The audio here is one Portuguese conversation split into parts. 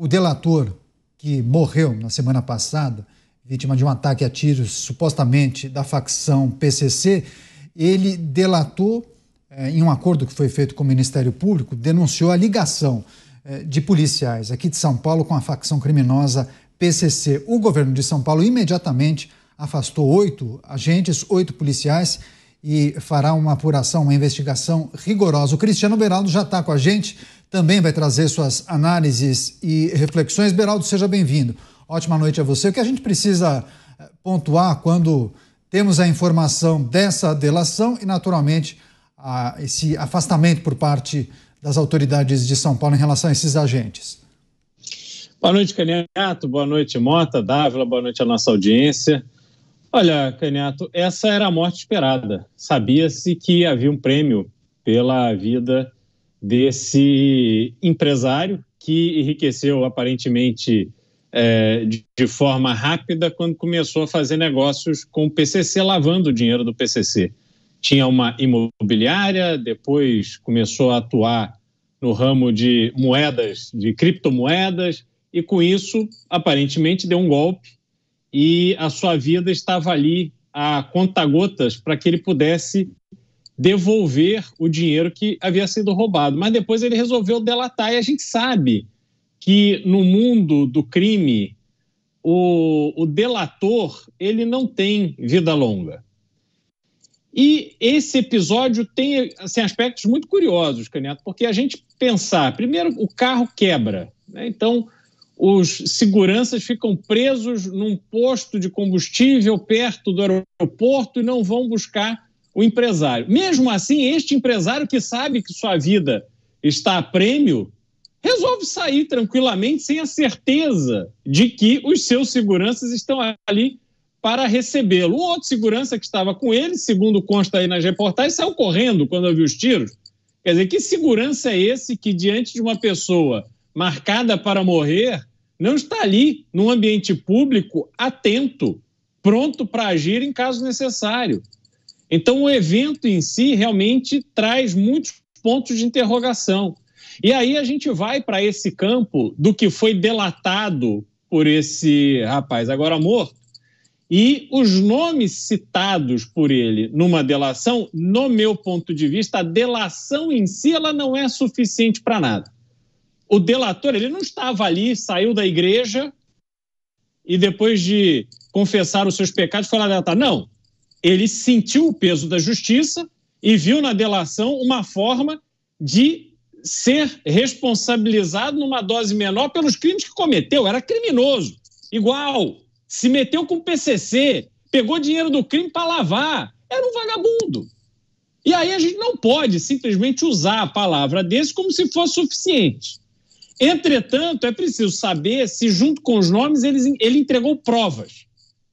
O delator que morreu na semana passada, vítima de um ataque a tiros supostamente da facção PCC, ele delatou, eh, em um acordo que foi feito com o Ministério Público, denunciou a ligação eh, de policiais aqui de São Paulo com a facção criminosa PCC. O governo de São Paulo imediatamente afastou oito agentes, oito policiais e fará uma apuração, uma investigação rigorosa. O Cristiano Beraldo já está com a gente, também vai trazer suas análises e reflexões. Beraldo, seja bem-vindo. Ótima noite a você. O que a gente precisa eh, pontuar quando temos a informação dessa delação e, naturalmente, a, esse afastamento por parte das autoridades de São Paulo em relação a esses agentes? Boa noite, Caniato. Boa noite, Mota, Dávila. Boa noite à nossa audiência. Olha, Canhato, essa era a morte esperada. Sabia-se que havia um prêmio pela vida desse empresário que enriqueceu aparentemente é, de, de, forma rápida quando começou a fazer negócios com o PCC, lavando o dinheiro do PCC. Tinha uma imobiliária, depois começou a atuar no ramo de moedas, de criptomoedas, e com isso, aparentemente, deu um golpe e a sua vida estava ali a conta-gotas para que ele pudesse devolver o dinheiro que havia sido roubado. Mas depois ele resolveu delatar, e a gente sabe que no mundo do crime, o, o delator ele não tem vida longa. E esse episódio tem assim, aspectos muito curiosos, caneta porque a gente pensar, primeiro, o carro quebra. Né? Então, os seguranças ficam presos num posto de combustível perto do aeroporto e não vão buscar o empresário. Mesmo assim, este empresário que sabe que sua vida está a prêmio, resolve sair tranquilamente sem a certeza de que os seus seguranças estão ali para recebê-lo. O outro segurança que estava com ele, segundo consta aí nas reportagens, saiu correndo quando ouviu os tiros. Quer dizer, que segurança é esse que diante de uma pessoa marcada para morrer, não está ali num ambiente público atento, pronto para agir em caso necessário. Então, o evento em si realmente traz muitos pontos de interrogação. E aí a gente vai para esse campo do que foi delatado por esse rapaz agora morto e os nomes citados por ele numa delação, no meu ponto de vista, a delação em si ela não é suficiente para nada o delator, ele não estava ali, saiu da igreja e depois de confessar os seus pecados, foi lá delatar. Não, ele sentiu o peso da justiça e viu na delação uma forma de ser responsabilizado numa dose menor pelos crimes que cometeu. Era criminoso, igual. Se meteu com o PCC, pegou dinheiro do crime para lavar. Era um vagabundo. E aí a gente não pode simplesmente usar a palavra desse como se fosse suficiente. Entretanto, é preciso saber se, junto com os nomes, ele, ele entregou provas.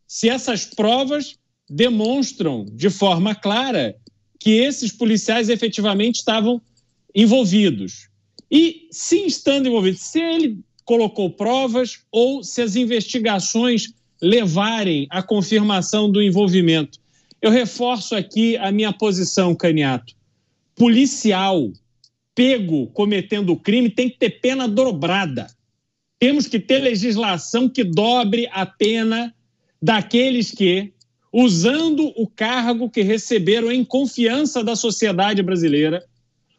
Se essas provas demonstram de forma clara que esses policiais efetivamente estavam envolvidos. E se estando envolvidos, se ele colocou provas ou se as investigações levarem à confirmação do envolvimento. Eu reforço aqui a minha posição, Caniato. Policial pego cometendo o crime tem que ter pena dobrada. Temos que ter legislação que dobre a pena daqueles que, usando o cargo que receberam em confiança da sociedade brasileira,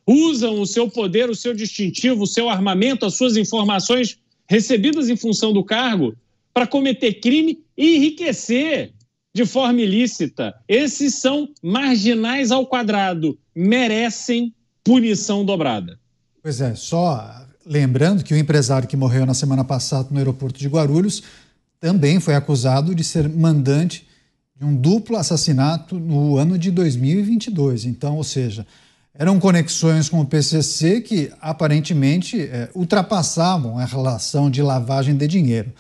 usam o seu poder, o seu distintivo, o seu armamento, as suas informações recebidas em função do cargo para cometer crime e enriquecer de forma ilícita. Esses são marginais ao quadrado, merecem punição dobrada. Pois é, só lembrando que o empresário que morreu na semana passada no aeroporto de Guarulhos também foi acusado de ser mandante de um duplo assassinato no ano de 2022. Então, ou seja, eram conexões com o PCC que aparentemente é, ultrapassavam a relação de lavagem de dinheiro.